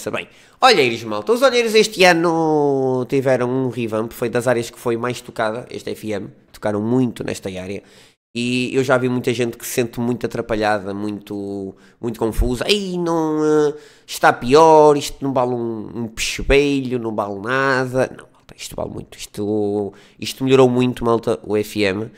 Pensa bem. Olheiros, malta. Os Olheiros este ano tiveram um revamp. Foi das áreas que foi mais tocada, este FM. Tocaram muito nesta área. E eu já vi muita gente que se sente muito atrapalhada, muito, muito confusa. Ei, não. Eh, está pior, isto não vale um, um pechebelho, não vale nada. Não isto vale muito. Isto, isto melhorou muito, malta, o FM. Uh,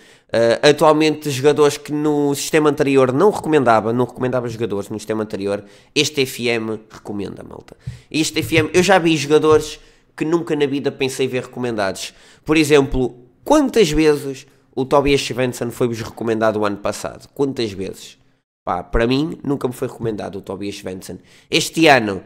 ah, atualmente, jogadores que no sistema anterior não recomendava, não recomendava jogadores no sistema anterior, este FM recomenda, malta. Este FM, eu já vi jogadores que nunca na vida pensei ver recomendados. Por exemplo, quantas vezes o Tobias Svensson foi-vos recomendado o ano passado? Quantas vezes? Pá, para mim, nunca me foi recomendado o Tobias Svensson. Este ano,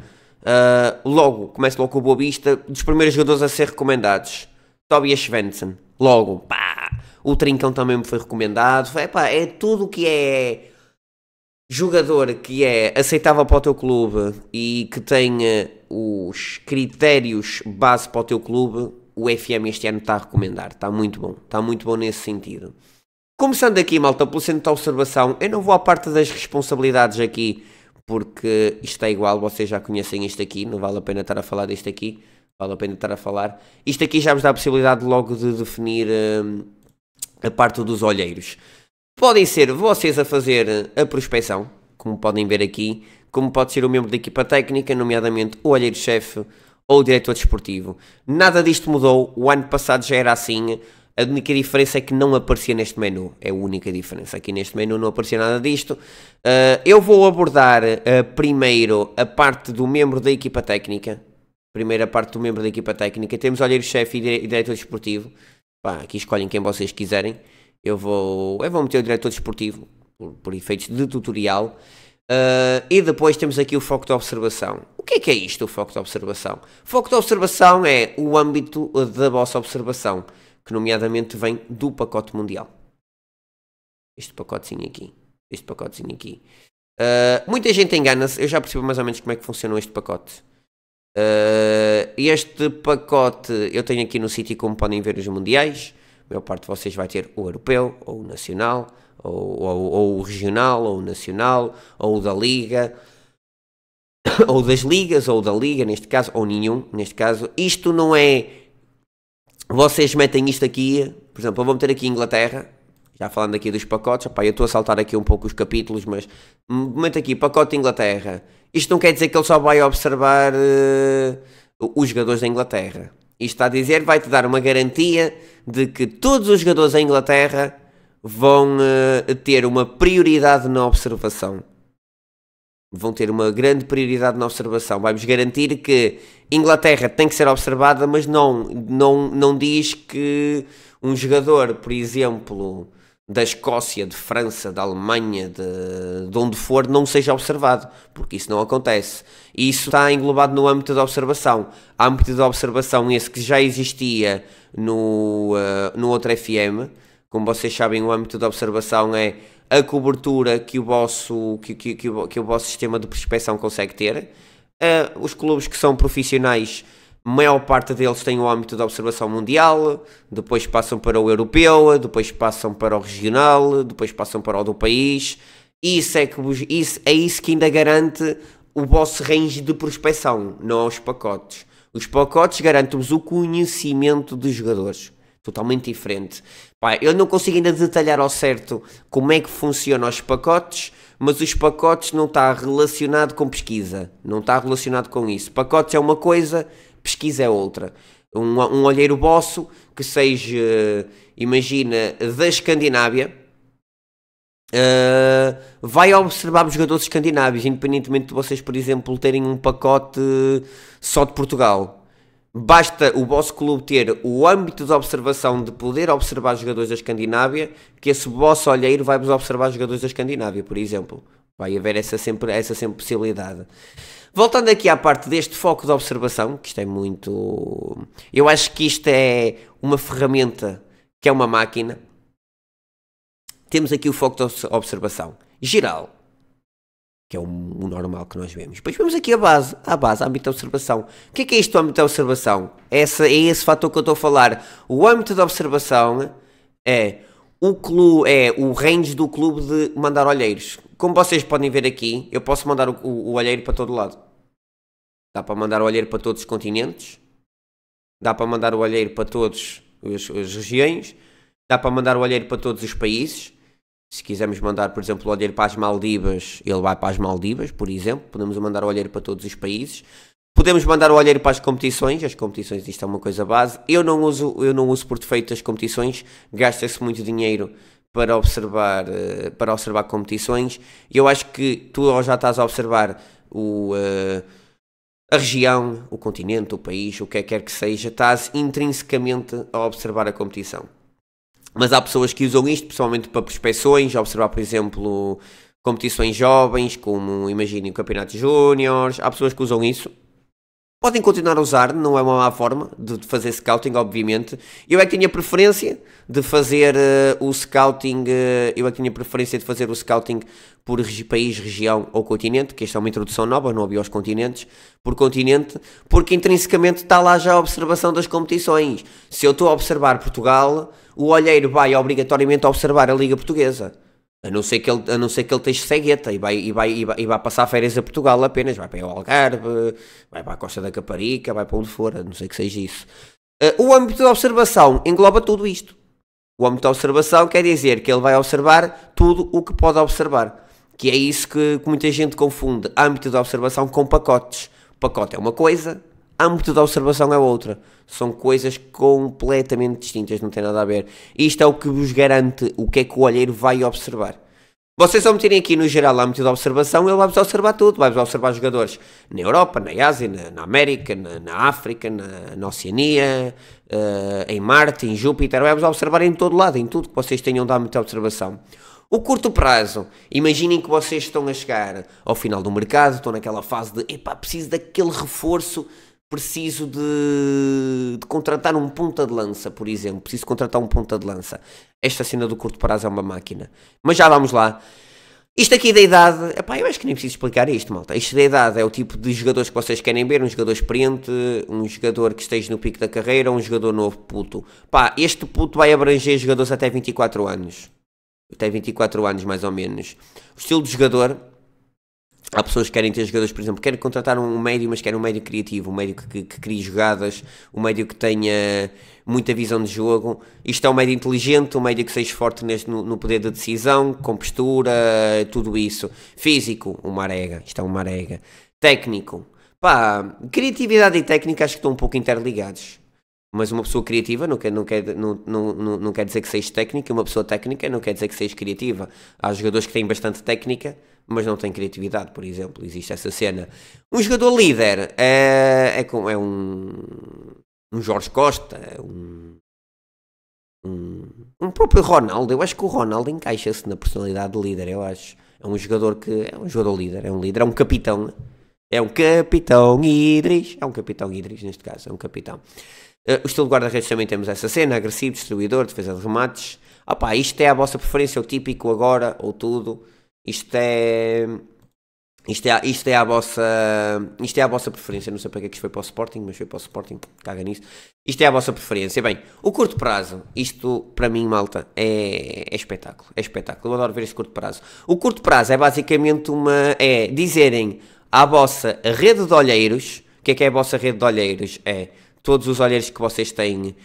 ah, logo, começo logo com o Boa Vista, dos primeiros jogadores a ser recomendados. Tobias Svensson, logo, pá. O Trincão também me foi recomendado. é tudo o que é jogador que é aceitável para o teu clube e que tenha os critérios base para o teu clube, o FM este ano está a recomendar. Está muito bom. Está muito bom nesse sentido. Começando aqui, malta, pelo centro de observação, eu não vou à parte das responsabilidades aqui porque isto é igual, vocês já conhecem isto aqui, não vale a pena estar a falar disto aqui, vale a pena estar a falar. Isto aqui já vos dá a possibilidade logo de definir hum, a parte dos olheiros. Podem ser vocês a fazer a prospecção, como podem ver aqui, como pode ser o membro da equipa técnica, nomeadamente o olheiro-chefe ou o diretor desportivo. Nada disto mudou, o ano passado já era assim, a única diferença é que não aparecia neste menu. É a única diferença. Aqui neste menu não aparecia nada disto. Uh, eu vou abordar uh, primeiro a parte do membro da equipa técnica. Primeira parte do membro da equipa técnica. Temos olheiro-chefe e, dire e diretor desportivo. Pá, aqui escolhem quem vocês quiserem. Eu vou, eu vou meter o diretor desportivo, por, por efeitos de tutorial. Uh, e depois temos aqui o foco de observação. O que é que é isto, o foco de observação? O foco de observação é o âmbito da vossa observação que nomeadamente vem do pacote mundial. Este pacotezinho aqui. Este pacotezinho aqui. Uh, muita gente engana-se, eu já percebo mais ou menos como é que funciona este pacote. Uh, este pacote eu tenho aqui no sítio como podem ver os mundiais. A maior parte de vocês vai ter o europeu, ou o nacional, ou, ou, ou o regional, ou o nacional, ou o da liga, ou das ligas, ou da liga neste caso, ou nenhum neste caso. Isto não é vocês metem isto aqui, por exemplo, eu vou meter aqui Inglaterra, já falando aqui dos pacotes, opá, eu estou a saltar aqui um pouco os capítulos, mas meto aqui pacote Inglaterra. Isto não quer dizer que ele só vai observar uh, os jogadores da Inglaterra. Isto está a dizer, vai-te dar uma garantia de que todos os jogadores da Inglaterra vão uh, ter uma prioridade na observação vão ter uma grande prioridade na observação. Vai-vos garantir que Inglaterra tem que ser observada, mas não, não, não diz que um jogador, por exemplo, da Escócia, de França, da Alemanha, de, de onde for, não seja observado, porque isso não acontece. E isso está englobado no âmbito da observação. Âmbito da observação esse que já existia no, uh, no outro FM. Como vocês sabem, o âmbito da observação é a cobertura que o vosso, que, que, que, o, que o vosso sistema de prospecção consegue ter. Uh, os clubes que são profissionais, a maior parte deles têm o âmbito da observação mundial, depois passam para o europeu, depois passam para o regional, depois passam para o do país. Isso é, que vos, isso, é isso que ainda garante o vosso range de prospecção, não é os pacotes. Os pacotes garantem-vos o conhecimento dos jogadores totalmente diferente. Pá, eu não consigo ainda detalhar ao certo como é que funcionam os pacotes, mas os pacotes não está relacionado com pesquisa, não está relacionado com isso. Pacotes é uma coisa, pesquisa é outra. Um, um olheiro bosso que seja, imagina, da Escandinávia, uh, vai observar os jogadores escandinavos, independentemente de vocês, por exemplo, terem um pacote eh, só de Portugal Basta o vosso clube ter o âmbito de observação de poder observar jogadores da Escandinávia, que esse vosso olheiro vai-vos observar jogadores da Escandinávia, por exemplo. Vai haver essa sempre, essa sempre possibilidade. Voltando aqui à parte deste foco de observação, que isto é muito. Eu acho que isto é uma ferramenta que é uma máquina. Temos aqui o foco de observação geral que é o, o, normal que nós vemos. Depois vemos aqui a base, a base, âmbito de observação. O que é, que é isto do âmbito de observação? É esse, é esse fator que eu estou a falar. O âmbito de observação é o, clube, é o range do clube de mandar olheiros. Como vocês podem ver aqui, eu posso mandar o, o, o olheiro para todo lado. Dá para mandar o olheiro para todos os continentes. Dá para mandar o olheiro para todas as regiões. Dá para mandar o olheiro para todos os países se quisermos mandar, por exemplo, o olheiro para as Maldivas, ele vai para as Maldivas, por exemplo. Podemos mandar o olheiro para todos os países. Podemos mandar o olheiro para as competições. As competições, isto é uma coisa base. Eu não uso, eu não uso por defeito as competições. Gasta-se muito dinheiro para observar, eh, para observar competições. E eu acho que tu já estás a observar o, uh, a região, o continente, o país, o que é quer que seja, estás intrinsecamente a observar a competição mas há pessoas que usam isto principalmente para prospeções, observar, por exemplo, competições jovens, como imaginem o Campeonato Júniores, há pessoas que usam isso Podem continuar a usar, não é uma má forma de fazer scouting, obviamente. Eu é que tinha preferência de fazer uh, o scouting, uh, eu é que tinha preferência de fazer o scouting por regi país, região ou continente, que esta é uma introdução nova, não havia os continentes, por continente, porque intrinsecamente está lá já a observação das competições. Se eu estou a observar Portugal, o olheiro vai obrigatoriamente a observar a Liga Portuguesa. A não ser que ele, a não ser que ele esteja cegueta e vai, e, vai, e, vai, e vai passar férias a Portugal apenas. Vai para o Algarve, vai para a Costa da Caparica, vai para onde for, a não ser que seja isso. Uh, o âmbito da observação engloba tudo isto. O âmbito da observação quer dizer que ele vai observar tudo o que pode observar. Que é isso que, que muita gente confunde âmbito da observação com pacotes. O pacote é uma coisa, a da observação é outra. São coisas completamente distintas, não tem nada a ver. Isto é o que vos garante o que é que o olheiro vai observar. Vocês vão meterem aqui no geral a da observação, ele vai-vos observar tudo. Vai-vos observar jogadores na Europa, na Ásia, na, na América, na, na, África, na, na Oceania, uh, em Marte, em Júpiter. Vai-vos observar em todo lado, em tudo que vocês tenham de âmbito de observação. O curto prazo, imaginem que vocês estão a chegar ao final do mercado, estão naquela fase de epá, preciso daquele reforço preciso de, de, contratar um ponta de lança, por exemplo. Preciso contratar um ponta de lança. Esta cena do curto prazo é uma máquina. Mas já vamos lá. Isto aqui da idade, epá, eu acho que nem preciso explicar isto, malta. Isto da idade é o tipo de jogadores que vocês querem ver, um jogador experiente, um jogador que esteja no pico da carreira, um jogador novo puto. Pá, este puto vai abranger jogadores até 24 anos. Até 24 anos, mais ou menos. O estilo de jogador, Há pessoas que querem ter jogadores, por exemplo, querem contratar um médio, mas querem um médio criativo, um médio que, que, que crie jogadas, um médio que tenha muita visão de jogo. Isto é um médio inteligente, um médio que seja forte neste, no, no poder da de decisão, com postura, tudo isso. Físico, uma arega, isto é uma arega. Técnico, pá, criatividade e técnica acho que estão um pouco interligados. Mas uma pessoa criativa não quer, não, quer, não, não, não, quer dizer que seja técnica, uma pessoa técnica não quer dizer que seja criativa. Há jogadores que têm bastante técnica, mas não têm criatividade, por exemplo. Existe essa cena. Um jogador líder é, é, com, é um, um Jorge Costa, um, um, um próprio Ronaldo. Eu acho que o Ronaldo encaixa-se na personalidade de líder, eu acho. É um jogador que é um jogador líder, é um líder, é um capitão. É um capitão Idris, é um capitão Idris neste caso, é um capitão. Uh, o estilo guarda-redes também temos essa cena, agressivo, distribuidor, defesa de remates. Ah isto é a vossa preferência, é o típico agora, ou tudo. Isto é... Isto é, isto, é a vossa, isto é a vossa preferência. Não sei para que é que isto foi para o Sporting, mas foi para o Sporting, caga nisso. Isto é a vossa preferência. Bem, o curto prazo, isto para mim, malta, é, é espetáculo. É espetáculo. Eu adoro ver este curto prazo. O curto prazo é basicamente uma. É dizerem à vossa rede de olheiros. O que é que é a vossa rede de olheiros? É todos os olhares que vocês têm.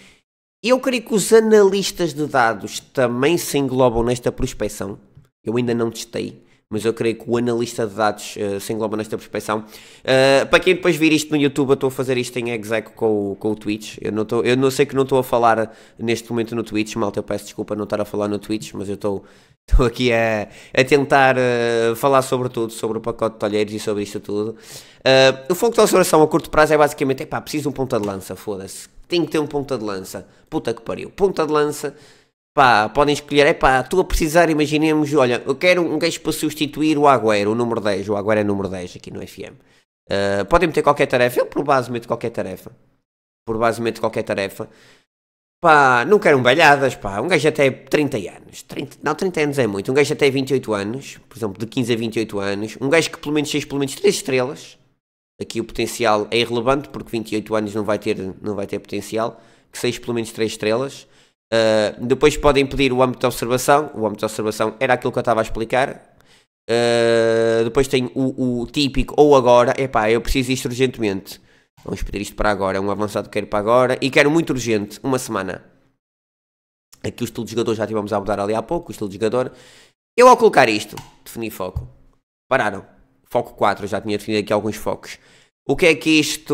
Eu creio que os analistas de dados também se englobam nesta prospecção. Eu ainda não testei, mas eu creio que o analista de dados uh, se engloba nesta prospecção. Uh, eh, para quem depois vir isto no YouTube, eu estou a fazer isto em exec com, com o Twitch. Eu não, tô, eu não sei que não estou a falar neste momento no Twitch, malta, eu peço desculpa não estar a falar no Twitch, mas eu estou Estou aqui a, a tentar uh, falar sobre tudo, sobre o pacote de talheiros e sobre isto tudo. Uh, o foco de aceleração a curto prazo é basicamente, pá preciso de um ponta de lança, foda-se. Tem que ter um ponta de lança. Puta que pariu. Ponta de lança, pá, podem escolher, é pá estou a precisar, imaginemos, olha, eu quero um gajo para substituir o Agüero, o número 10. O Agüero é número 10 aqui no FM. Uh, eh, podem meter qualquer tarefa, eu por base meto qualquer tarefa. Por base meto qualquer tarefa. Pá, nunca eram balhadas, pá. Um gajo até 30 anos. 30, não, 30 anos é muito. Um gajo até 28 anos, por exemplo, de 15 a 28 anos. Um gajo que pelo menos seja pelo menos 3 estrelas. Aqui o potencial é irrelevante, porque 28 anos não vai ter, não vai ter potencial. Que seja pelo menos 3 estrelas. Uh, depois podem pedir o âmbito de observação. O âmbito de observação era aquilo que eu estava a explicar. Uh, depois tem o, o típico ou agora. é pá, eu preciso isto urgentemente Vamos pedir isto para agora. É um avançado que quero para agora. E quero muito urgente, uma semana. Aqui o estilo de jogador já tivemos a abordar ali há pouco, o estilo de jogador. Eu ao colocar isto, defini foco. Pararam. Foco 4, já tinha definido aqui alguns focos. O que é que isto,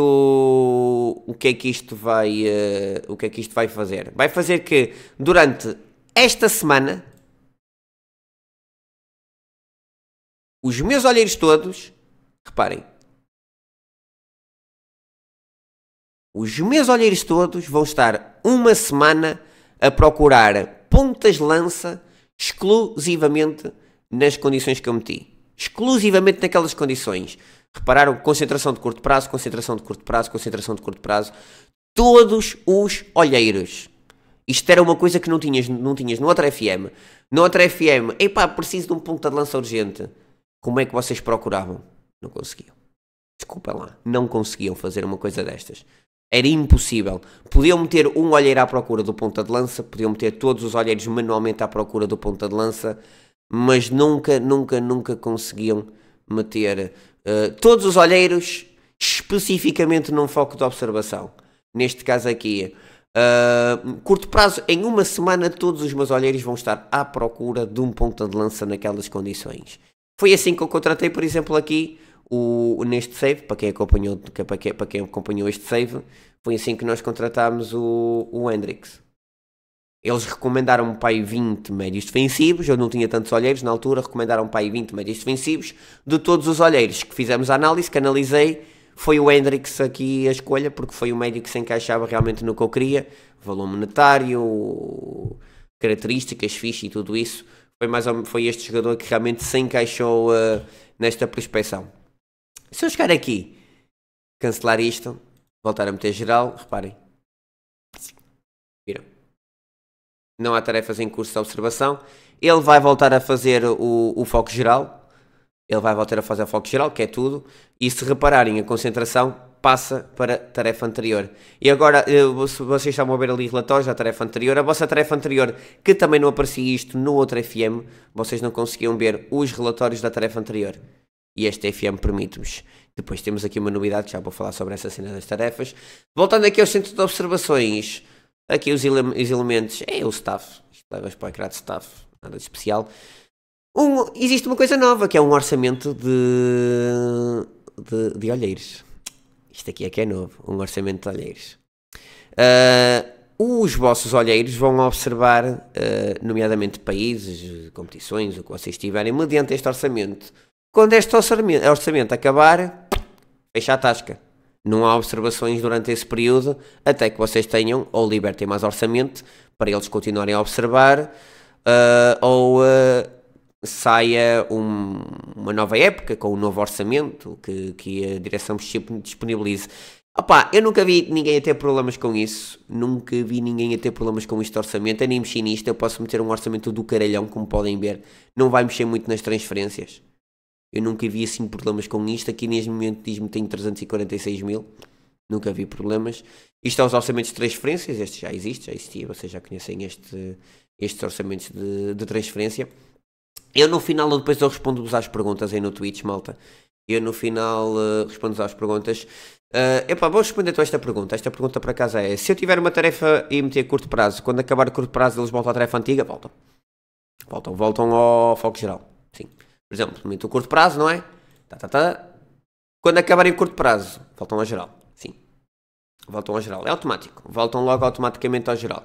o que é que isto vai, uh, o que é que isto vai fazer? Vai fazer que durante esta semana os meus olheiros todos, reparem, Os meus olheiros todos vão estar uma semana a procurar pontas lança exclusivamente nas condições que eu meti. Exclusivamente naquelas condições. Repararam? Concentração de curto prazo, concentração de curto prazo, concentração de curto prazo. Todos os olheiros. Isto era uma coisa que não tinhas, não tinhas no outra FM. No outra FM, epá, preciso de um ponto de lança urgente. Como é que vocês procuravam? Não conseguiam. Desculpa lá, não conseguiam fazer uma coisa destas. Era impossível. Podiam meter um olheiro à procura do ponta de lança, podiam meter todos os olheiros manualmente à procura do ponta de lança, mas nunca, nunca, nunca conseguiam meter uh, todos os olheiros especificamente num foco de observação. Neste caso aqui, uh, curto prazo, em uma semana, todos os meus olheiros vão estar à procura de um ponta de lança naquelas condições. Foi assim que eu contratei, por exemplo, aqui o, neste save, para quem acompanhou, para quem, para quem acompanhou este save, foi assim que nós contratámos o, o Hendrix. Eles recomendaram para aí 20 médios defensivos, eu não tinha tantos olheiros na altura, recomendaram para aí 20 médios defensivos. De todos os olheiros que fizemos a análise, que analisei, foi o Hendrix aqui a escolha, porque foi o médio que se encaixava realmente no que eu queria, valor monetário, características, ficha e tudo isso. Foi, mais ou, foi este jogador que realmente se encaixou uh, nesta prospeção. Se eu chegar aqui, cancelar isto, voltar a meter geral, reparem. Viram? Não há tarefas em curso de observação. Ele vai voltar a fazer o, o foco geral. Ele vai voltar a fazer o foco geral, que é tudo. E se repararem, a concentração passa para a tarefa anterior. E agora, se eh, vocês estavam a ver ali relatórios da tarefa anterior, a vossa tarefa anterior, que também não aparecia isto no outro FM, vocês não conseguiam ver os relatórios da tarefa anterior e este FM permite-nos. Depois temos aqui uma novidade, já vou falar sobre essa cena das tarefas. Voltando aqui ao centro de observações, aqui os, ele os elementos, é o staff, isto leva para o ecrã de staff, nada de especial. Um, existe uma coisa nova, que é um orçamento de, de, de olheiros. Isto aqui é que é novo, um orçamento de olheiros. Uh, os vossos olheiros vão observar, uh, nomeadamente países, competições, o que vocês tiverem, mediante este orçamento. Quando este orçamento, orçamento acabar, fecha a tasca. Não há observações durante esse período até que vocês tenham ou libertem mais orçamento para eles continuarem a observar uh, ou uh, saia um, uma nova época com um novo orçamento que, que a direção disponibilize. Opá, eu nunca vi ninguém a ter problemas com isso, nunca vi ninguém a ter problemas com este orçamento, nem mexi nisto, eu posso meter um orçamento do caralhão, como podem ver, não vai mexer muito nas transferências. Eu nunca vi assim problemas com isto. Aqui neste momento diz-me tenho 346 mil. Nunca vi problemas. Isto é os orçamentos de transferências. Este já existe, já existia. Vocês já conhecem este, estes orçamentos de, de transferência. Eu no final, depois eu respondo-vos às perguntas aí no Twitch, malta. Eu no final uh, eh, respondo às perguntas. Uh, epá, vou responder então esta pergunta. Esta pergunta para casa é: se eu tiver uma tarefa e meter a curto prazo, quando acabar a curto prazo eles voltam à tarefa antiga? Voltam. Voltam, voltam ao foco geral. Sim. Por exemplo, meto o curto prazo, não é? Tá, tá, tá. Quando acabarem curto prazo, voltam ao geral. Sim. Voltam ao geral. É automático. Voltam logo automaticamente ao geral.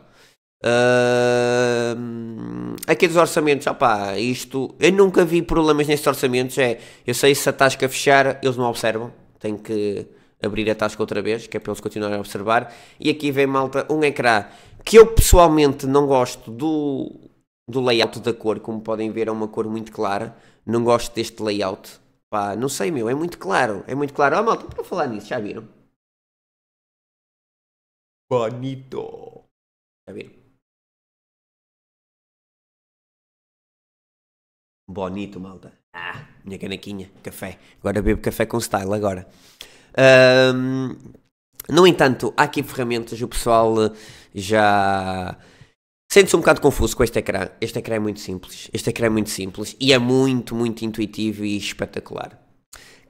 Uh, aqui dos orçamentos, opá, isto. Eu nunca vi problemas nestes orçamentos. É, eu sei se a tasca fechar, eles não observam. Tem que abrir a tasca outra vez, que é para eles continuarem a observar. E aqui vem, malta, um ecrã que eu pessoalmente não gosto do, do layout da cor. Como podem ver, é uma cor muito clara não gosto deste layout. Pá, não sei, meu, é muito claro. É muito claro. Ah, malta, para falar nisso, já viram? Bonito. Já viram? Bonito, malta. Ah, minha canequinha, café. Agora bebo café com style, agora. Um, no entanto, há aqui ferramentas, o pessoal já Sente-se um bocado confuso com este ecrã. Este ecrã é muito simples. Este ecrã é muito simples e é muito, muito intuitivo e espetacular.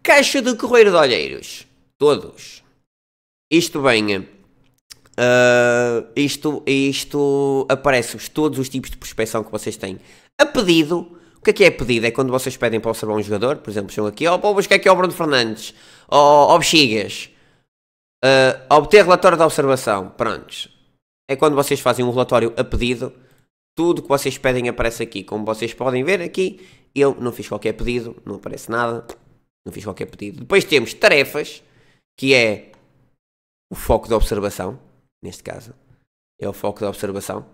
Caixa de correio de olheiros. Todos. Isto vem, Uh, eh, isto, isto aparece-vos todos os tipos de prospeção que vocês têm. A pedido. O que é que é pedido? É quando vocês pedem para observar um jogador, por exemplo, estão aqui, ó, oh, buscar aqui ao Bruno Fernandes, ó, oh, oh, Bexigas, uh, obter relatório de observação, prontos é quando vocês fazem um relatório a pedido. Tudo que vocês pedem aparece aqui. Como vocês podem ver aqui, eu não fiz qualquer pedido, não aparece nada. Não fiz qualquer pedido. Depois temos tarefas, que é o foco de observação, neste caso. É o foco de observação.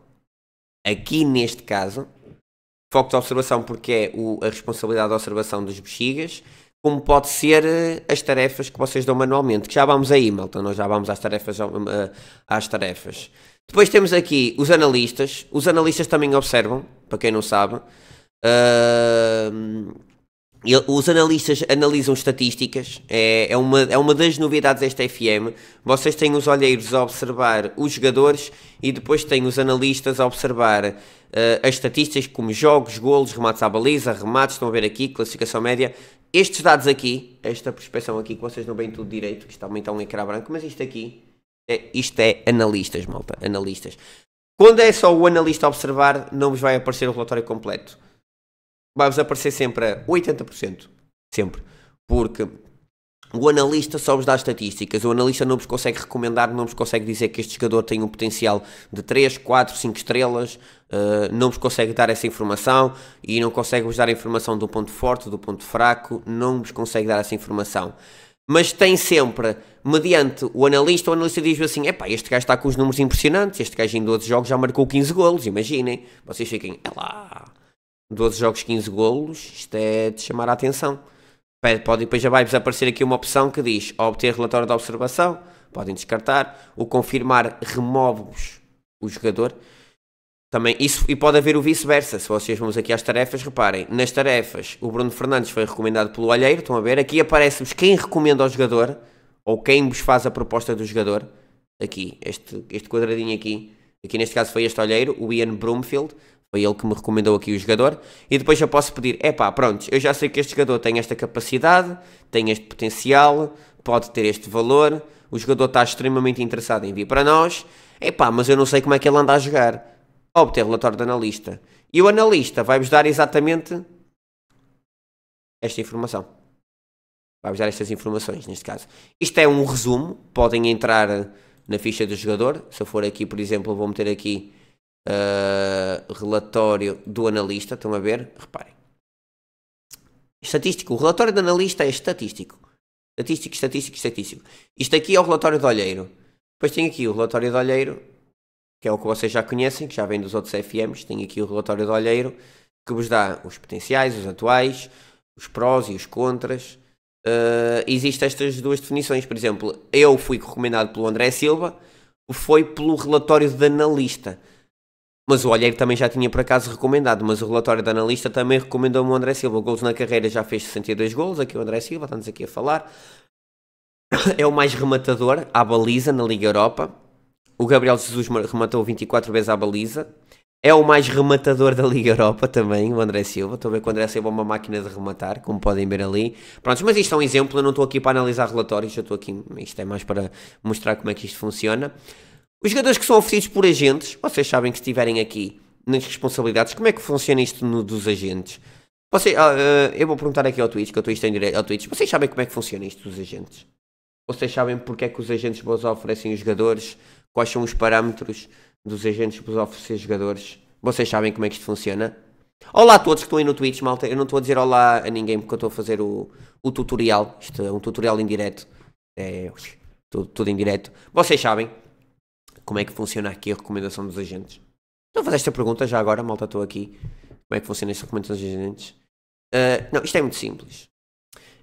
Aqui neste caso, foco de observação porque é o, a responsabilidade de observação dos bexigas como pode ser eh, as tarefas que vocês dão manualmente, que já vamos aí, malta, nós já vamos às tarefas, eh, às tarefas. Depois temos aqui os analistas, os analistas também observam, para quem não sabe, uh, os analistas analisam estatísticas, é, é, uma, é uma das novidades desta FM. Vocês têm os olheiros a observar os jogadores e depois têm os analistas a observar uh, as estatísticas como jogos, golos, remates à baliza, remates, estão a ver aqui, classificação média, estes dados aqui, esta prospeção aqui, que vocês não veem tudo direito, que isto também está um ecrã branco, mas isto aqui, é, isto é analistas, malta, analistas. Quando é só o analista observar, não vos vai aparecer o relatório completo. Vai-vos aparecer sempre a 80%. Sempre. Porque o analista só vos dá estatísticas, o analista não vos consegue recomendar, não vos consegue dizer que este jogador tem um potencial de 3, 4, 5 estrelas, uh, não vos consegue dar essa informação e não consegue vos dar a informação do ponto forte, do ponto fraco, não vos consegue dar essa informação. Mas tem sempre, mediante o analista, o analista diz assim: epá, este gajo está com os números impressionantes, este gajo em 12 jogos já marcou 15 golos, imaginem. Vocês fiquem, é lá, 12 jogos, 15 golos, isto é de chamar a atenção. Pode depois já vai vos aparecer aqui uma opção que diz obter relatório de observação, podem descartar, o confirmar remove-vos o jogador. Também isso, e pode haver o vice-versa, se vocês vamos aqui às tarefas, reparem, nas tarefas o Bruno Fernandes foi recomendado pelo Olheiro, estão a ver, aqui aparece-vos quem recomenda ao jogador, ou quem vos faz a proposta do jogador, aqui, este, este quadradinho aqui, aqui neste caso foi este Olheiro, o Ian Broomfield, foi ele que me recomendou aqui o jogador. E depois eu posso pedir: é pá, pronto, eu já sei que este jogador tem esta capacidade, tem este potencial, pode ter este valor. O jogador está extremamente interessado em vir para nós. É pá, mas eu não sei como é que ele anda a jogar. Obter relatório do analista. E o analista vai-vos dar exatamente esta informação. Vai-vos dar estas informações, neste caso. Isto é um resumo. Podem entrar na ficha do jogador. Se eu for aqui, por exemplo, vou meter aqui eh, relatório do analista, estão a ver? Reparem. Estatístico, o relatório do analista é estatístico. Estatístico, estatístico, estatístico. Isto aqui é o relatório do olheiro. Depois tem aqui o relatório do olheiro, que é o que vocês já conhecem, que já vem dos outros FMs. Tem aqui o relatório do olheiro, que vos dá os potenciais, os atuais, os prós e os contras. Uh, existem estas duas definições. Por exemplo, eu fui recomendado pelo André Silva, foi pelo relatório de analista. Mas o Olheiro também já tinha por acaso recomendado, mas o relatório da analista também recomendou-me o André Silva. Golos na carreira já fez 62 golos, aqui o André Silva, estamos aqui a falar. É o mais rematador à baliza na Liga Europa. O Gabriel Jesus rematou 24 vezes à baliza. É o mais rematador da Liga Europa também, o André Silva. Estou a ver que o André Silva é uma máquina de rematar, como podem ver ali. Prontos, mas isto é um exemplo, eu não estou aqui para analisar relatórios, eu estou aqui, isto é mais para mostrar como é que isto funciona. Os jogadores que são oferecidos por agentes, vocês sabem que estiverem aqui nas responsabilidades, como é que funciona isto no, dos agentes? Vocês, uh, ah, uh, ah, eu vou perguntar aqui ao Twitch, que o Twitch tem direito ao Twitch. Vocês sabem como é que funciona isto dos agentes? Vocês sabem porque é que os agentes vos oferecem os jogadores? Quais são os parâmetros dos agentes vos oferecer jogadores? Vocês sabem como é que isto funciona? Olá a todos que estão aí no Twitch, malta. Eu não estou a dizer olá a ninguém porque eu estou a fazer o, o tutorial. Isto é um tutorial em direto. É tudo, tudo em direto. Vocês sabem como é que funciona aqui a recomendação dos agentes? Não fazer esta pergunta já agora, malta, estou aqui. Como é que funciona esta recomendação dos agentes? Uh, não, isto é muito simples.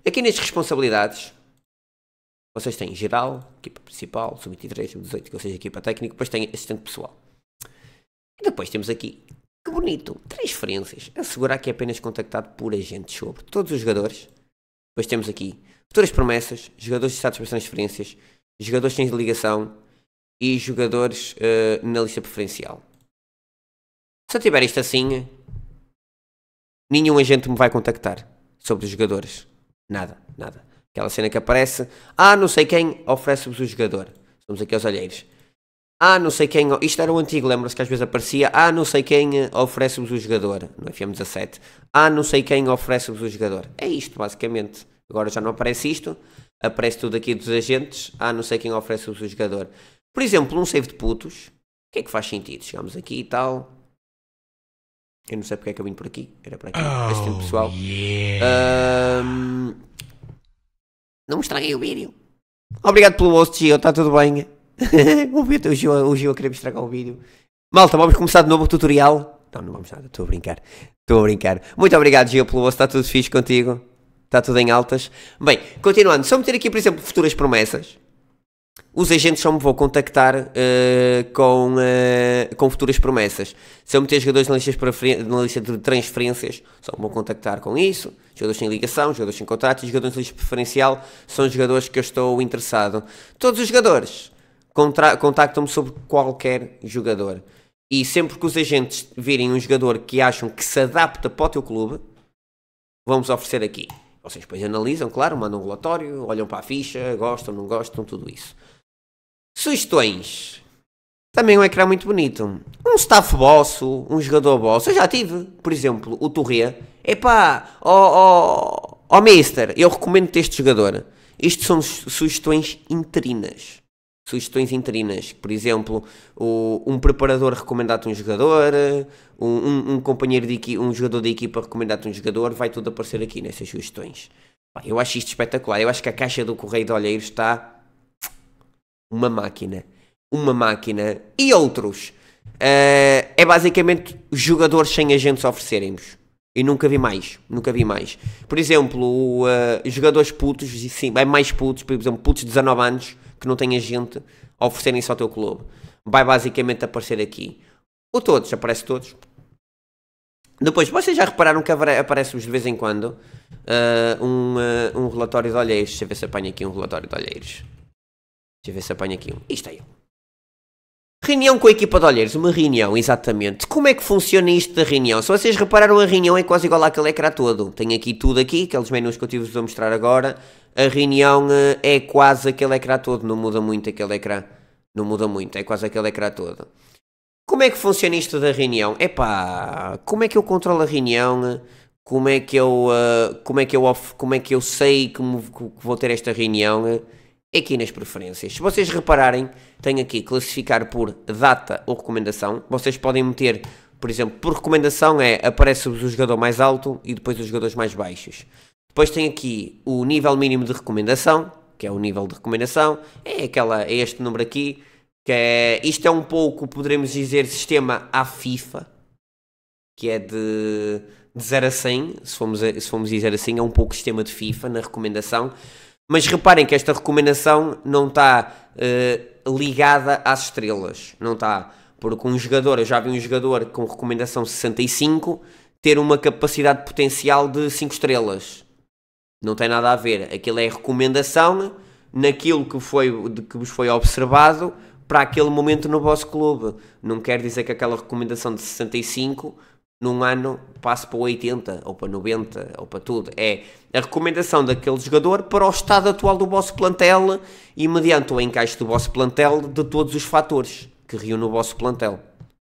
Aqui nas responsabilidades, vocês têm geral, equipa principal, sub-23, sub-18, ou seja, equipa técnica, depois tem assistente pessoal. E depois temos aqui, que bonito, transferências. Assegurar que é apenas contactado por agentes sobre todos os jogadores. Depois temos aqui futuras promessas, jogadores de status para transferências, jogadores sem ligação, e jogadores uh, na lista preferencial. Se eu tiver isto assim, nenhum agente me vai contactar sobre os jogadores. Nada, nada. Aquela cena que aparece, ah, não sei quem oferece-vos o jogador. Somos aqui aos olheiros. Ah, não sei quem. Isto era o antigo, lembra-se que às vezes aparecia. Ah, não sei quem eh, oferece-vos o jogador. No FM17. Ah, não sei quem oferece-vos o jogador. É isto, basicamente. Agora já não aparece isto. Aparece tudo aqui dos agentes. Ah, não sei quem oferece-vos o jogador. Por exemplo, um save de putos, o que é que faz sentido? Chegamos aqui e tal. Eu não sei porque é que eu vim por aqui, era para aqui, oh, esse tempo oh, pessoal. Yeah. Um, não me estraguei o vídeo. Obrigado pelo host, Gio, está tudo bem? Ouvi o Gio, o Gio a querer me estragar o vídeo. Malta, vamos começar de novo o tutorial. Não, não vamos nada, estou a brincar. Estou a brincar. Muito obrigado, Gio, pelo host, está tudo fixe contigo? Está tudo em altas? Bem, continuando, só meter aqui, por exemplo, futuras promessas os agentes só me vão contactar uh, com, uh, com futuras promessas. Se eu meter jogadores na lista, na lista de transferências, só me vão contactar com isso. Jogadores sem ligação, jogadores sem contrato e jogadores na lista preferencial são os jogadores que eu estou interessado. Todos os jogadores contactam-me sobre qualquer jogador. E sempre que os agentes virem um jogador que acham que se adapta para o teu clube, vamos oferecer aqui. Vocês depois analisam, claro, mandam um relatório, olham para a ficha, gostam, não gostam, tudo isso. Sugestões. Também um ecrã muito bonito. Um staff boss, um jogador boss. Eu já tive, por exemplo, o Torre. Epá, ó oh, oh, oh, Mister, eu recomendo-te este jogador. Isto são sugestões interinas. Sugestões interinas. Por exemplo, o, um preparador recomendado um jogador, um, um, um companheiro de equipa, um jogador de equipa recomendado um jogador, vai tudo aparecer aqui nessas sugestões. Eu acho isto espetacular. Eu acho que a caixa do Correio de Olheiros está uma máquina, uma máquina e outros. Uh, é basicamente jogadores sem agentes oferecerem vos E nunca vi mais, nunca vi mais. Por exemplo, uh, jogadores putos, e sim, vai mais putos, por exemplo, putos de 19 anos que não têm agente oferecerem-se ao teu clube. Vai basicamente aparecer aqui. Ou todos, aparece todos. Depois, vocês já repararam que aparece-vos de vez em quando uh, um, um relatório de olheiros? Deixa eu ver se apanho aqui um relatório de olheiros. Deixa eu ver se apanho aqui um. E está Reunião com a equipa de olheiros, uma reunião, exatamente. Como é que funciona isto da reunião? Se vocês repararam, a reunião é quase igual àquele ecrã todo. Tenho aqui tudo aqui, aqueles menus que eu tive-vos a mostrar agora. A reunião uh, é quase aquele ecrã todo, não muda muito aquele ecrã. Não muda muito, é quase aquele ecrã todo. Como é que funciona isto da reunião? Epá, como é que eu controlo a reunião? Como é que eu, uh, como é que eu, como é que eu sei que, me, que vou ter esta reunião? É aqui nas preferências. Se vocês repararem, tem aqui classificar por data ou recomendação. Vocês podem meter, por exemplo, por recomendação é aparece-vos o jogador mais alto e depois os jogadores mais baixos. Depois tem aqui o nível mínimo de recomendação, que é o nível de recomendação, é, aquela, é este número aqui, que é, isto é um pouco, poderemos dizer, sistema à FIFA, que é de, de 0 a 100, se formos, se formos dizer assim, é um pouco sistema de FIFA na recomendação, mas reparem que esta recomendação não está uh, eh, ligada às estrelas, não está. Porque um jogador, eu já vi um jogador com recomendação 65 ter uma capacidade potencial de 5 estrelas. Não tem nada a ver. Aquilo é recomendação naquilo que, foi, de que vos foi observado para aquele momento no vosso clube. Não quer dizer que aquela recomendação de 65 num ano passe para 80, ou para 90, ou para tudo. É a recomendação daquele jogador para o estado atual do vosso plantel e mediante o encaixe do vosso plantel de todos os fatores que reúne o vosso plantel.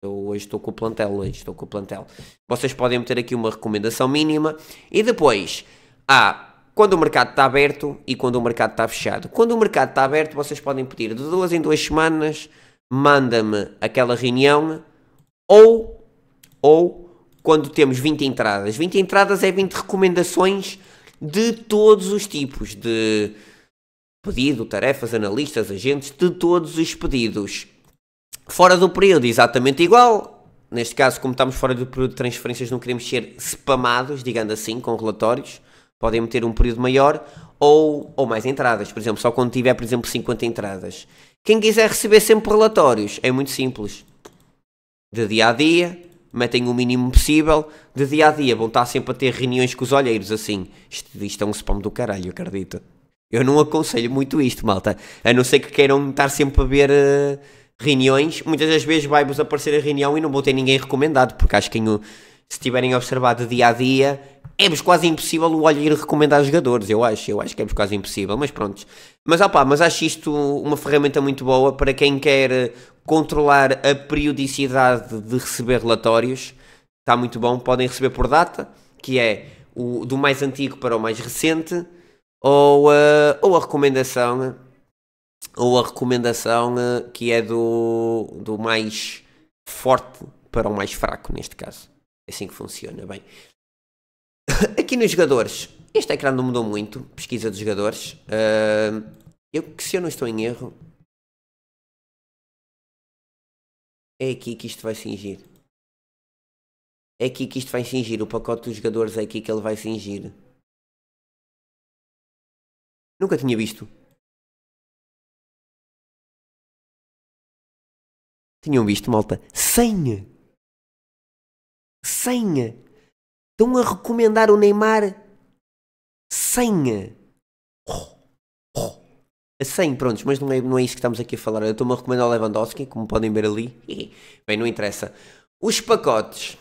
Eu hoje estou com o plantel, hoje estou com o plantel. Vocês podem meter aqui uma recomendação mínima e depois há quando o mercado está aberto e quando o mercado está fechado. Quando o mercado está aberto, vocês podem pedir de duas em duas semanas, manda-me aquela reunião ou, ou quando temos 20 entradas. 20 entradas é 20 recomendações de todos os tipos de pedido, tarefas, analistas, agentes, de todos os pedidos. Fora do período, exatamente igual. Neste caso, como estamos fora do período de transferências, não queremos ser spamados, digamos assim, com relatórios. Podem meter um período maior ou, ou mais entradas, por exemplo, só quando tiver, por exemplo, 50 entradas. Quem quiser receber sempre relatórios, é muito simples. De dia a dia, metem o mínimo possível de dia a dia. Vão estar sempre a ter reuniões com os olheiros assim. Isto, isto é um spam do caralho, acredito. Eu não aconselho muito isto, malta. A não ser que queiram estar sempre a ver uh, reuniões. Muitas das vezes vai-vos aparecer a reunião e não vou ter ninguém recomendado, porque acho que em, se tiverem observado dia a dia, é-vos quase impossível o olheiro recomendar jogadores, eu acho. Eu acho que é-vos quase impossível, mas pronto. Mas opá, mas acho isto uma ferramenta muito boa para quem quer eh, controlar a periodicidade de receber relatórios. Está muito bom. Podem receber por data, que é o, do mais antigo para o mais recente, ou, uh, ou a recomendação, ou a recomendação uh, que é do, do mais forte para o mais fraco, neste caso. É assim que funciona, bem. Aqui nos jogadores, este ecrã não mudou muito, pesquisa dos jogadores. Uh, eu, que se eu não estou em erro, É aqui que isto vai singir. É aqui que isto vai singir. O pacote dos jogadores é aqui que ele vai singir. Nunca tinha visto. Tinham visto, malta? Senha! Senha! Estão a recomendar o Neymar? Senha! Oh. 100, prontos, mas não é, não é isso que estamos aqui a falar. Eu estou-me a recomendar o Lewandowski, como podem ver ali. Bem, não interessa. Os pacotes.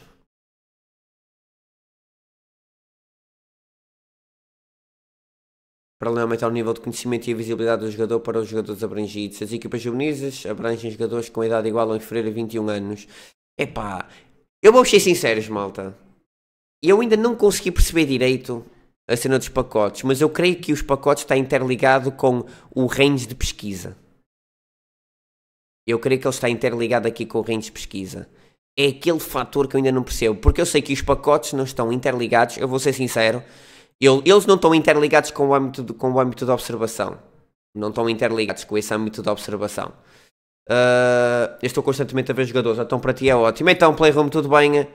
Para aumentar o nível de conhecimento e a visibilidade do jogador para os jogadores abrangidos. As equipas juvenis abrangem jogadores com idade igual ou inferior a 21 anos. Epá, eu vou ser sinceros, malta. Eu ainda não consegui perceber direito a cena dos pacotes, mas eu creio que os pacotes está interligado com o range de pesquisa. Eu creio que ele está interligado aqui com o range de pesquisa. É aquele fator que eu ainda não percebo, porque eu sei que os pacotes não estão interligados, eu vou ser sincero, eles não estão interligados com o âmbito de, com o âmbito de observação. Não estão interligados com esse âmbito de observação. Uh, eu estou constantemente a ver jogadores, então para ti é ótimo. Então, Playroom, tudo bem?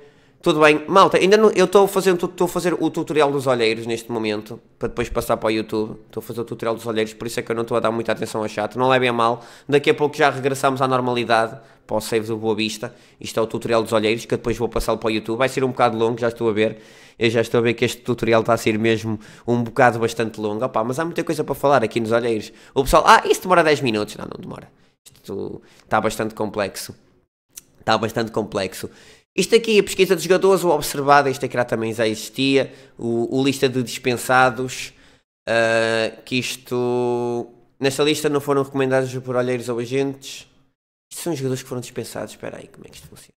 Tudo bem, malta, ainda não, eu estou fazendo, estou a fazer o tutorial dos olheiros neste momento, para depois passar para o YouTube. Estou a fazer o tutorial dos olheiros, por isso é que eu não estou a dar muita atenção ao chat. Não levem a mal, daqui a pouco já regressamos à normalidade para o save do Boa Vista. Isto é o tutorial dos olheiros, que eu depois vou passá-lo para o YouTube. Vai ser um bocado longo, já estou a ver. Eu já estou a ver que este tutorial está a ser mesmo um bocado bastante longo. Opa, mas há muita coisa para falar aqui nos olheiros. O pessoal, ah, isso demora 10 minutos. Não, não demora. Isto está bastante complexo está bastante complexo. Isto aqui, a pesquisa dos jogadores, o observado, isto aqui também já existia, o, o lista de dispensados, uh, que isto... Nesta lista não foram recomendados por olheiros ou agentes. Isto são jogadores que foram dispensados, espera aí, como é que isto funciona?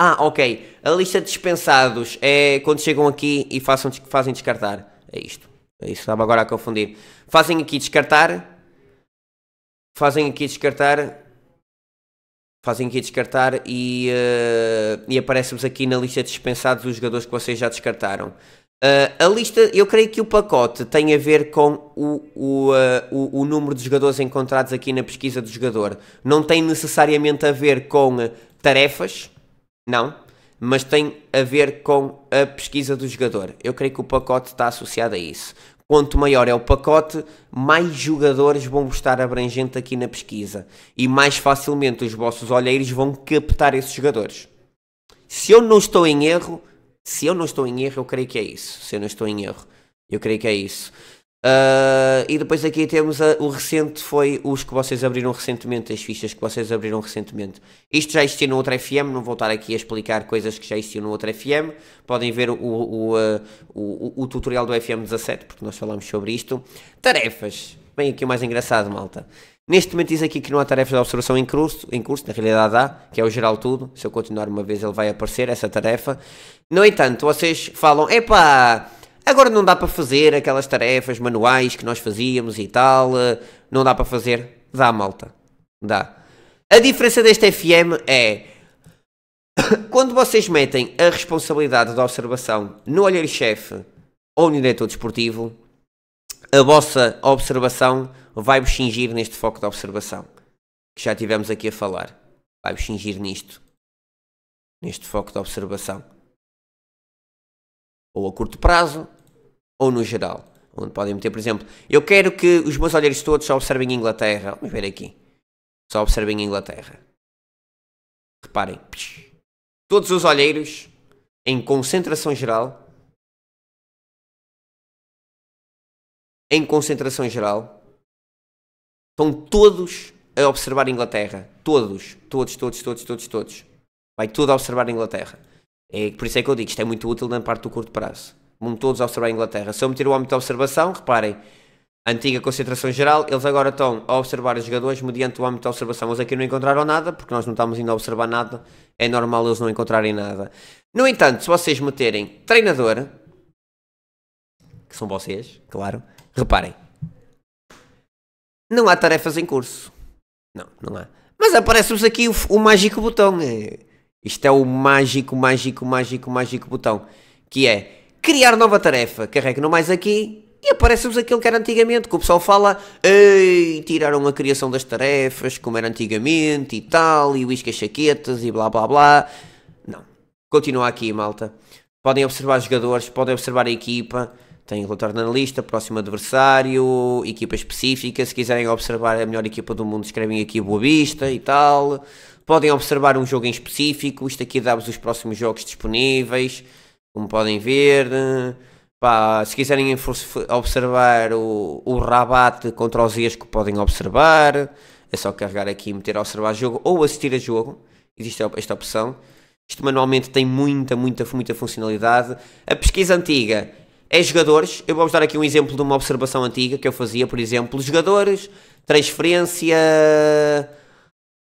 Ah, ok, a lista de dispensados é quando chegam aqui e façam, fazem descartar, é isto. É isso, estava agora a confundir. Fazem aqui descartar, fazem aqui descartar fazem aqui descartar e, uh, e aparece-vos aqui na lista de dispensados os jogadores que vocês já descartaram. Uh, a lista, eu creio que o pacote tem a ver com o, o, uh, o, o, número de jogadores encontrados aqui na pesquisa do jogador. Não tem necessariamente a ver com tarefas, não, mas tem a ver com a pesquisa do jogador. Eu creio que o pacote está associado a isso quanto maior é o pacote, mais jogadores vão estar abrangente aqui na pesquisa e mais facilmente os vossos olheiros vão captar esses jogadores. Se eu não estou em erro, se eu não estou em erro, eu creio que é isso. Se eu não estou em erro, eu creio que é isso. Uh, e depois aqui temos a, o recente, foi os que vocês abriram recentemente, as fichas que vocês abriram recentemente. Isto já existiu no outro FM, não vou estar aqui a explicar coisas que já existiam no outro FM. Podem ver o, o, uh, o, o tutorial do FM 17, porque nós falámos sobre isto. Tarefas. Bem, aqui o mais engraçado, malta. Neste momento diz aqui que não há tarefas de observação em curso, em curso, na realidade há, que é o geral tudo. Se eu continuar uma vez ele vai aparecer, essa tarefa. No entanto, vocês falam, epá... Agora não dá para fazer aquelas tarefas manuais que nós fazíamos e tal. Eh, não dá para fazer. Dá, malta. Dá. A diferença deste FM é. Quando vocês metem a responsabilidade da observação no olheiro-chefe ou no diretor desportivo, a vossa observação vai-vos xingir neste foco de observação que já tivemos aqui a falar. Vai-vos xingir nisto. Neste foco de observação ou a curto prazo, ou no geral. Onde podem meter, por exemplo, eu quero que os meus olheiros todos só observem a Inglaterra. Vamos ver aqui. Só observem a Inglaterra. Reparem. Todos os olheiros em concentração geral. Em concentração geral. Estão todos a observar a Inglaterra. Todos, todos, todos, todos, todos, todos. Vai tudo a observar a Inglaterra. É, por isso é que eu digo, isto é muito útil na parte do curto prazo. Vão todos a observar a Inglaterra. Se eu meter o âmbito de observação, reparem, antiga concentração geral, eles agora estão a observar os jogadores mediante o âmbito de observação. Eles aqui não encontraram nada, porque nós não estamos indo a observar nada, é normal eles não encontrarem nada. No entanto, se vocês meterem treinador, que são vocês, claro, reparem, não há tarefas em curso. Não, não há. Mas aparece-vos aqui o, o mágico botão. É isto é o mágico, mágico, mágico, mágico botão, que é criar nova tarefa. Carrego no mais aqui e aparece-vos aquilo que era antigamente, que o pessoal fala, Ei, tiraram a criação das tarefas, como era antigamente e tal, e o isca chaquetas e blá blá blá. Não. Continua aqui, malta. Podem observar jogadores, podem observar a equipa, tem relatório na lista, próximo adversário, equipa específica, se quiserem observar a melhor equipa do mundo, escrevem aqui Boa Vista e tal podem observar um jogo em específico. Isto aqui dá-vos os próximos jogos disponíveis, como podem ver. Eh, pá, se quiserem observar o, o rabate contra os Esco, podem observar. É só carregar aqui e meter a observar jogo ou assistir a jogo. Existe esta opção. Isto manualmente tem muita, muita, muita funcionalidade. A pesquisa antiga é jogadores. Eu vou-vos dar aqui um exemplo de uma observação antiga que eu fazia, por exemplo, jogadores, transferência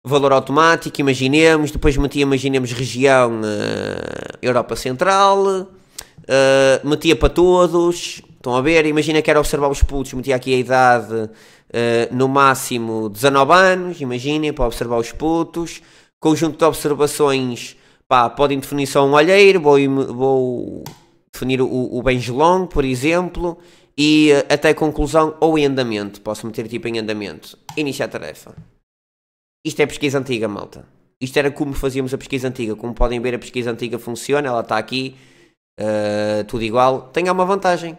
valor automático, imaginemos, depois metia, imaginemos, região uh, Europa Central, uh, metia para todos, estão a ver, imagina que era observar os putos, metia aqui a idade uh, no máximo 19 anos, imaginem, para observar os putos, conjunto de observações, pá, podem definir só um olheiro, vou, vou definir o, o benjelong, por exemplo, e até conclusão ou em andamento, posso meter tipo em andamento, iniciar a tarefa. Isto é pesquisa antiga, malta. Isto era como fazíamos a pesquisa antiga. Como podem ver, a pesquisa antiga funciona, ela está aqui, uh, tudo igual. Tem uma vantagem.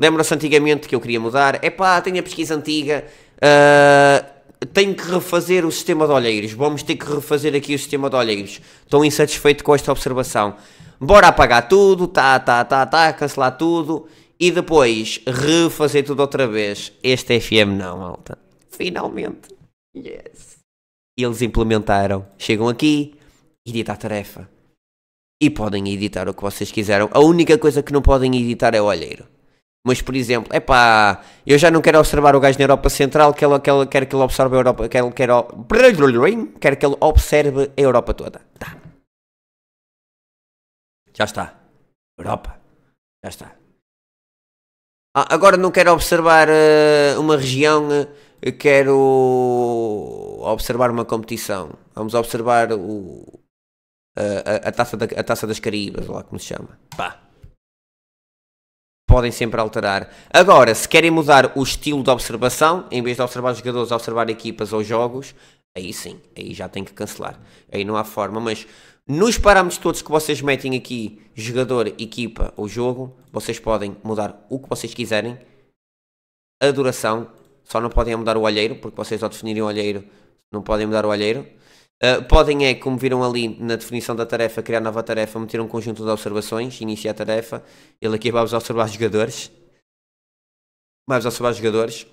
lembra se antigamente que eu queria mudar. É pá, tenho a pesquisa antiga. Uh, tenho que refazer o sistema de olheiros. Vamos ter que refazer aqui o sistema de olheiros. Estou insatisfeito com esta observação. Bora apagar tudo, tá, tá, tá, tá, cancelar tudo e depois refazer tudo outra vez. Este FM não, malta. Finalmente. Yes eles implementaram. Chegam aqui, editar tarefa. E podem editar o que vocês quiseram. A única coisa que não podem editar é o olheiro. Mas, por exemplo, é pá, eu já não quero observar o gajo na Europa Central, que ele, que ele, quer que ele observe a Europa, que ele, quer, quer que ele observe a Europa toda. Tá. Já está. Europa. Já está. Ah, agora não quero observar uh, uma região. Uh, quero observar uma competição. Vamos observar o, a, a, taça da, a Taça das Caraíbas, lá como se chama. Pá. Podem sempre alterar. Agora, se querem mudar o estilo de observação, em vez de observar jogadores, observar equipas ou jogos, aí sim, aí já tem que cancelar. Aí não há forma, mas nos parâmetros todos que vocês metem aqui, jogador, equipa ou jogo, vocês podem mudar o que vocês quiserem, a duração só não podem mudar o olheiro, porque vocês ao definirem o olheiro não podem mudar o olheiro. Uh, podem é, como viram ali na definição da tarefa, criar nova tarefa, meter um conjunto de observações, iniciar a tarefa. Ele aqui vai-vos observar jogadores. Vai-vos observar jogadores.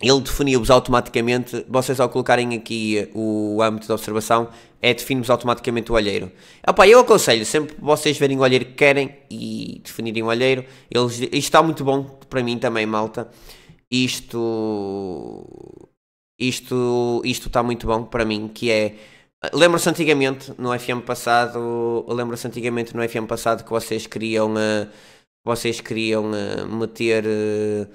Ele definiu-vos automaticamente, vocês ao colocarem aqui o âmbito de observação, é definir-vos automaticamente o olheiro. Epá, eu aconselho, sempre vocês verem o olheiro que querem e definirem o olheiro. Eles, isto está muito bom para mim também, malta isto isto isto está muito bom para mim que é lembro-se antigamente no FM passado lembro-se antigamente no FM passado que vocês queriam uh, vocês queriam uh, meter uh,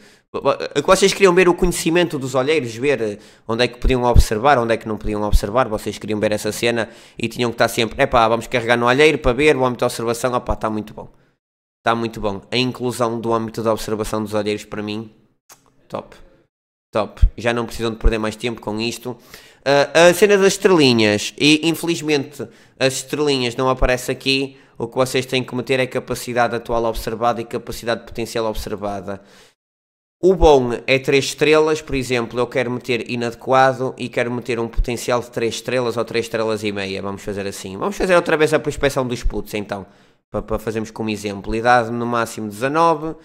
vocês queriam ver o conhecimento dos olheiros, ver onde é que podiam observar, onde é que não podiam observar, vocês queriam ver essa cena e tinham que estar tá sempre, epá, vamos carregar no olheiro para ver o âmbito de observação, opá, está muito bom. Está muito bom. A inclusão do âmbito da observação dos olheiros para mim top. Top. Já não precisam de perder mais tempo com isto. Uh, a cena das estrelinhas. E infelizmente as estrelinhas não aparecem aqui. O que vocês têm que meter é capacidade atual observada e capacidade potencial observada. O bom é 3 estrelas, por exemplo, eu quero meter inadequado e quero meter um potencial de 3 estrelas ou 3 estrelas e meia. Vamos fazer assim. Vamos fazer outra vez a prospeção dos putos, então, para, para fazermos como exemplo. Idade no máximo 19,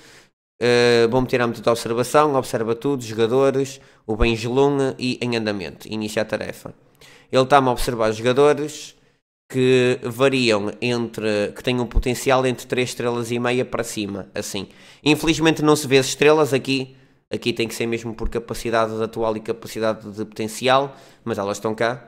Uh, vou meter âmbito de observação, observa tudo, jogadores, o Benjelun e em andamento, inicia a tarefa. Ele está-me a observar jogadores que variam entre, que têm um potencial entre 3 estrelas e meia para cima, assim. Infelizmente não se vê as estrelas aqui, aqui tem que ser mesmo por capacidade atual e capacidade de potencial, mas elas estão cá,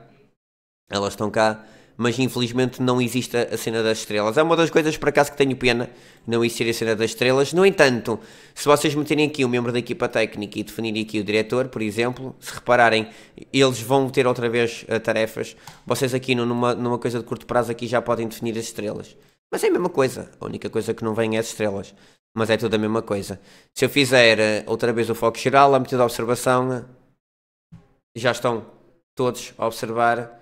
elas estão cá mas infelizmente não existe a cena das estrelas. É uma das coisas, por acaso, que tenho pena não existir a cena das estrelas. No entanto, se vocês meterem aqui um membro da equipa técnica e definirem aqui o diretor, por exemplo, se repararem, eles vão ter outra vez uh, tarefas. Vocês aqui numa, numa coisa de curto prazo aqui já podem definir as estrelas. Mas é a mesma coisa. A única coisa que não vem é as estrelas. Mas é tudo a mesma coisa. Se eu fizer uh, outra vez o foco geral, a metida de observação, já estão todos a observar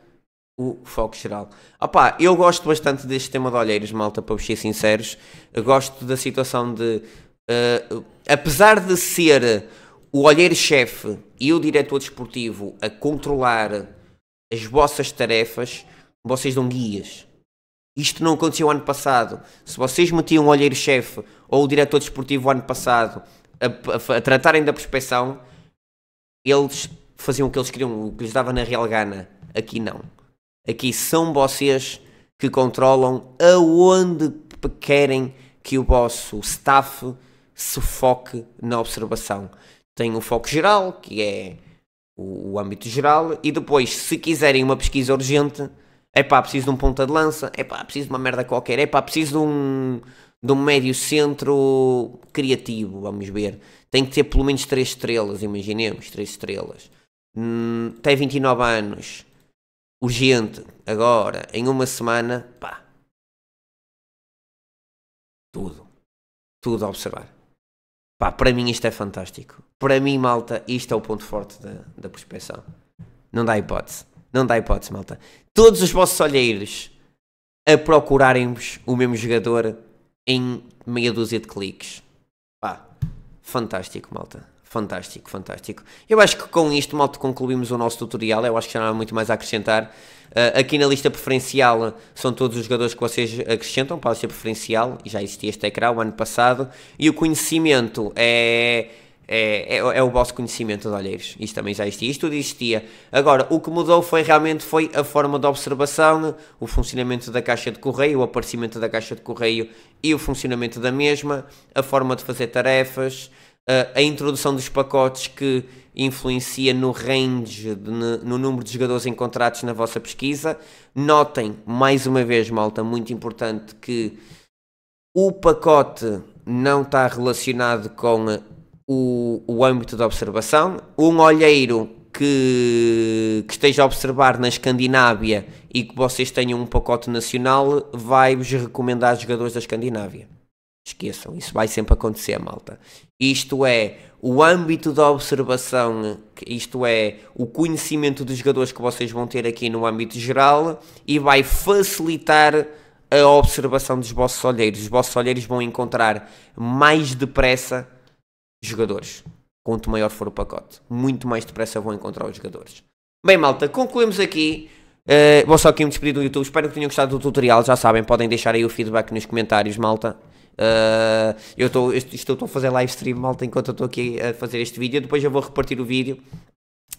o foco geral. Opá, eu gosto bastante deste tema de olheiros, malta, para vos ser sinceros. Eu gosto da situação de. Uh, apesar de ser o olheiro-chefe e o diretor desportivo a controlar as vossas tarefas, vocês dão guias. Isto não aconteceu ano passado. Se vocês metiam o olheiro-chefe ou o diretor desportivo ano passado a, a, a tratarem da prospeção, eles faziam o que eles queriam, o que lhes dava na real gana. Aqui não. Aqui são vocês que controlam aonde querem que o vosso staff se foque na observação. Tem um foco geral, que é o, o âmbito geral, e depois, se quiserem uma pesquisa urgente, é pá, preciso de um ponta de lança, é pá, preciso de uma merda qualquer, é pá, preciso de um, de um médio centro criativo, vamos ver. Tem que ter pelo menos 3 estrelas, imaginemos, 3 estrelas. Hum, tem 29 anos urgente, agora, em uma semana, pá. Tudo. Tudo a observar. Pá, para mim isto é fantástico. Para mim, malta, isto é o ponto forte da, da prospeção. Não dá hipótese. Não dá hipótese, malta. Todos os vossos olheiros a procurarem-vos o mesmo jogador em meia dúzia de cliques. Pá, fantástico, malta. Fantástico, fantástico. Eu acho que com isto, malta, concluímos o nosso tutorial. Eu acho que já não há muito mais a acrescentar. Uh, aqui na lista preferencial são todos os jogadores que vocês acrescentam para a lista preferencial. Já existia este ecrã o ano passado. E o conhecimento é. É, é, é, o vosso conhecimento de olheiros. Isto também já existia. Isto tudo existia. Agora, o que mudou foi realmente foi a forma de observação, o funcionamento da caixa de correio, o aparecimento da caixa de correio e o funcionamento da mesma, a forma de fazer tarefas, a introdução dos pacotes que influencia no range, no número de jogadores encontrados na vossa pesquisa. Notem, mais uma vez, malta, muito importante, que o pacote não está relacionado com o, o âmbito de observação. Um olheiro que, que, esteja a observar na Escandinávia e que vocês tenham um pacote nacional vai-vos recomendar jogadores da Escandinávia. Esqueçam, isso vai sempre acontecer, malta. Isto é o âmbito da observação, isto é o conhecimento dos jogadores que vocês vão ter aqui no âmbito geral e vai facilitar a observação dos vossos olheiros. Os vossos olheiros vão encontrar mais depressa jogadores. Quanto maior for o pacote, muito mais depressa vão encontrar os jogadores. Bem, malta, concluímos aqui. Uh, vou só aqui me despedir do YouTube. Espero que tenham gostado do tutorial. Já sabem, podem deixar aí o feedback nos comentários, malta. Uh, eu estou, estou, estou a fazer live stream, malta, enquanto eu estou aqui a fazer este vídeo. Depois eu vou repartir o vídeo.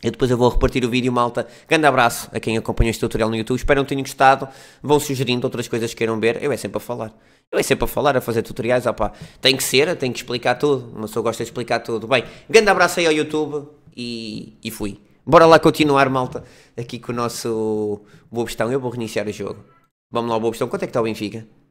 Eu depois eu vou repartir o vídeo, malta. Grande abraço a quem acompanhou este tutorial no YouTube. Espero que tenham gostado. Vão sugerindo outras coisas que queiram ver. Eu é sempre a falar. Eu é sempre a falar, a fazer tutoriais. Opá. Tem que ser, tem que explicar tudo. Uma pessoa gosta de explicar tudo. Bem, grande abraço aí ao YouTube e, e fui. Bora lá continuar, malta, aqui com o nosso Bobestão. Eu vou reiniciar o jogo. Vamos lá, Bobestão. Quanto é que está o Benfica?